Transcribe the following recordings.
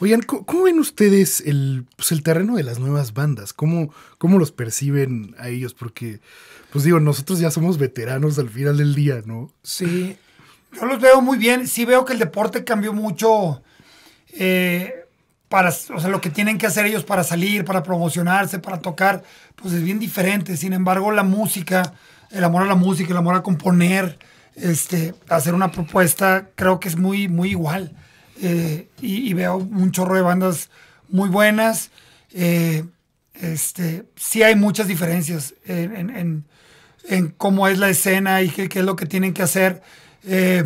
Oigan, ¿cómo, ven ustedes el, pues, el terreno de las nuevas bandas? ¿Cómo, los perciben a ellos? Porque, pues digo, nosotros ya somos veteranos al final del día, ¿no? Sí, yo los veo muy bien. Sí veo que el deporte cambió mucho eh, para, o sea, lo que tienen que hacer ellos para salir, para promocionarse, para tocar, pues es bien diferente. Sin embargo, la música, el amor a la música, el amor a componer, este, hacer una propuesta, creo que es muy, muy igual. Eh, y, veo un chorro de bandas muy buenas. Eh, este, sí hay muchas diferencias en, cómo es la escena y qué, es lo que tienen que hacer. Eh,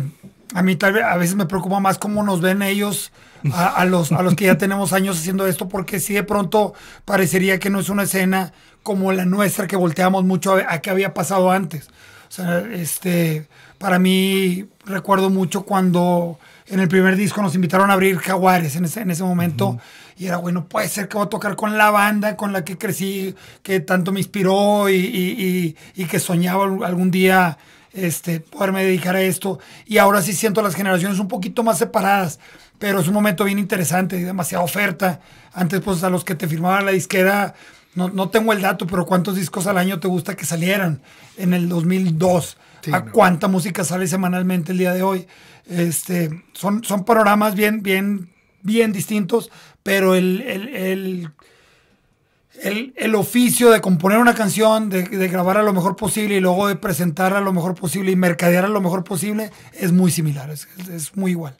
a mí tal vez a veces me preocupa más cómo nos ven ellos a, los, que ya tenemos años haciendo esto, porque si de pronto parecería que no es una escena como la nuestra que volteamos mucho a qué había pasado antes este, para mí recuerdo mucho cuando en el primer disco nos invitaron a abrir Jaguares en ese, en ese momento. Y era, bueno, puede ser que voy a tocar con la banda con la que crecí, que tanto me inspiró y, y, y, que soñaba algún día este, poderme dedicar a esto. Y ahora sí siento las generaciones un poquito más separadas, pero es un momento bien interesante, y demasiada oferta. Antes, pues a los que te firmaban la disquera, no, tengo el dato, pero ¿cuántos discos al año te gusta que salieran en el 2002? ¿A cuánta música sale semanalmente el día de hoy? Este, son, son panoramas bien, bien, bien distintos, pero el, el, oficio de componer una canción, de, de, grabar a lo mejor posible y luego de presentarla a lo mejor posible y mercadearla a lo mejor posible es muy similar, es muy igual.